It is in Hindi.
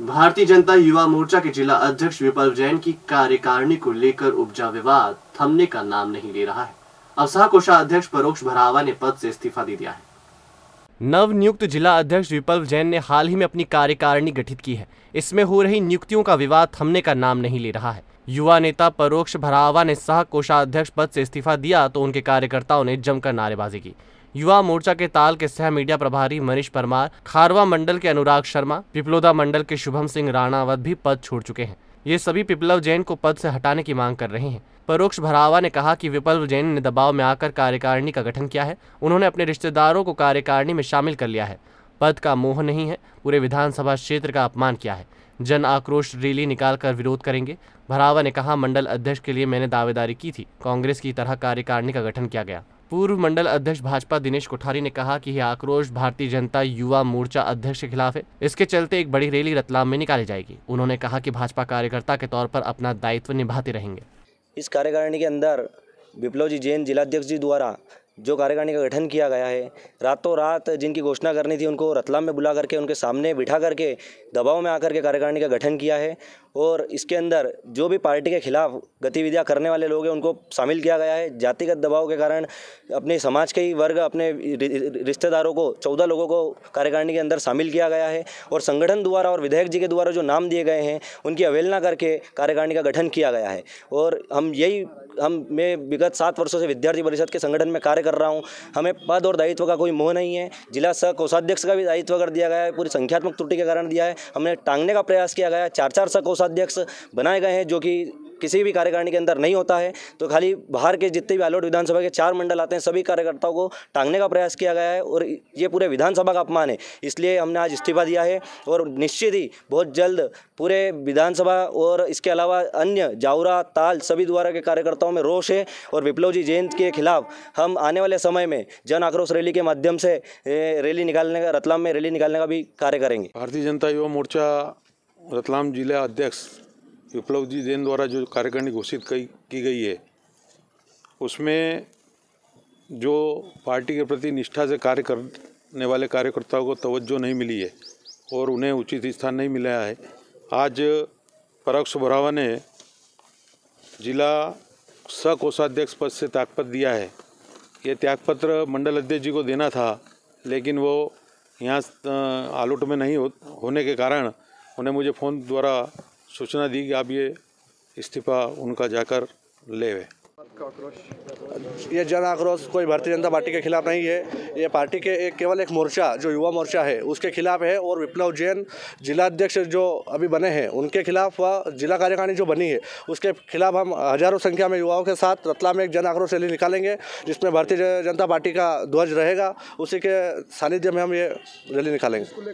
भारतीय जनता युवा मोर्चा के जिला अध्यक्ष विपल जैन की कार्यकारिणी को लेकर उपजा विवाद थमने का नाम नहीं ले रहा है अब सह अध्यक्ष परोक्ष भरावा ने पद से इस्तीफा दे दिया है नव नियुक्त जिला अध्यक्ष विपल जैन ने हाल ही में अपनी कार्यकारिणी गठित की है इसमें हो रही नियुक्तियों का विवाद थमने का नाम नहीं ले रहा है युवा नेता परोक्ष भरावा ने सह कोषाध्यक्ष पद से इस्तीफा दिया तो उनके कार्यकर्ताओं ने जमकर नारेबाजी की युवा मोर्चा के ताल के सह मीडिया प्रभारी मनीष परमार खारवा मंडल के अनुराग शर्मा पिपलोदा मंडल के शुभम सिंह राणावत भी पद छोड़ चुके हैं ये सभी पिपलव जैन को पद से हटाने की मांग कर रहे हैं परोक्ष भरावा ने कहा कि विप्लव जैन ने दबाव में आकर कार्यकारिणी का गठन किया है उन्होंने अपने रिश्तेदारों को कार्यकारिणी में शामिल कर लिया है पद का मोह नहीं है पूरे विधानसभा क्षेत्र का अपमान किया है जन आक्रोश रैली निकालकर विरोध करेंगे भरावा ने कहा मंडल अध्यक्ष के लिए मैंने दावेदारी की थी कांग्रेस की तरह कार्यकारिणी का गठन किया गया पूर्व मंडल अध्यक्ष भाजपा दिनेश कोठारी ने कहा कि यह आक्रोश भारतीय जनता युवा मोर्चा अध्यक्ष के खिलाफ है इसके चलते एक बड़ी रैली रतलाम में निकाली जाएगी उन्होंने कहा कि भाजपा कार्यकर्ता के तौर पर अपना दायित्व निभाते रहेंगे इस कार्यकारिणी के अंदर विप्लव जी जैन जिलाध्यक्ष जी द्वारा जो कार्यकारिणी का गठन किया गया है रातों रात जिनकी घोषणा करनी थी उनको रतलाम में बुला करके उनके सामने बिठा करके दबाव में आकर के कार्यकारिणी का गठन किया है और इसके अंदर जो भी पार्टी के खिलाफ गतिविधियां करने वाले लोग हैं उनको शामिल किया गया है जातिगत दबाव के कारण अपने समाज के ही वर्ग अपने रिश्तेदारों को चौदह लोगों को कार्यकारिणी के अंदर शामिल किया गया है और संगठन द्वारा और विधायक जी के द्वारा जो नाम दिए गए हैं उनकी अवहेलना करके कार्यकारिणी का गठन किया गया है और हम यही हम मैं विगत सात वर्षों से विद्यार्थी परिषद के संगठन में कार्य कर रहा हूँ हमें पद और दायित्व का कोई मोह नहीं है जिला सह कोषाध्यक्ष का भी दायित्व कर दिया गया है पूरी संख्यात्मक त्रुटि के कारण दिया है हमने टांगने का प्रयास किया गया चार चार सह कोषाध्यक्ष बनाए गए हैं जो कि किसी भी कार्यकारिणी के अंदर नहीं होता है तो खाली बाहर के जितने भी आलोट विधानसभा के चार मंडल आते हैं सभी कार्यकर्ताओं को टांगने का प्रयास किया गया है और ये पूरे विधानसभा का अपमान है इसलिए हमने आज इस्तीफा दिया है और निश्चित ही बहुत जल्द पूरे विधानसभा और इसके अलावा अन्य जावरा ताल सभी द्वारा के कार्यकर्ताओं में रोष है और विप्लव जी जयंत के खिलाफ हम आने वाले समय में जन आक्रोश रैली के माध्यम से रैली निकालने का रतलाम में रैली निकालने का भी कार्य करेंगे भारतीय जनता युवा मोर्चा रतलाम जिला अध्यक्ष विप्लव जी जैन द्वारा जो कार्यकारिणी घोषित की गई है उसमें जो पार्टी के प्रति निष्ठा से कार्य करने वाले कार्यकर्ताओं को तवज्जो नहीं मिली है और उन्हें उचित स्थान नहीं मिला है आज परोक्ष बरावा ने जिला सकोषाध्यक्ष पद से त्यागपत्र दिया है ये त्यागपत्र मंडल अध्यक्ष जी को देना था लेकिन वो यहाँ आलोट में नहीं हो, होने के कारण उन्हें मुझे फ़ोन द्वारा सूचना दी कि आप ये इस्तीफा उनका जाकर ले ये जन आक्रोश कोई भारतीय जनता पार्टी के खिलाफ नहीं है ये पार्टी के एक केवल एक मोर्चा जो युवा मोर्चा है उसके खिलाफ है और विप्लव जैन जिलाध्यक्ष जो अभी बने हैं उनके खिलाफ व जिला कार्यकारिणी जो बनी है उसके खिलाफ हम हजारों संख्या में युवाओं के साथ रतला में एक जन आक्रोश रैली निकालेंगे जिसमें भारतीय जनता पार्टी का ध्वज रहेगा उसी के सानिध्य में हम ये रैली निकालेंगे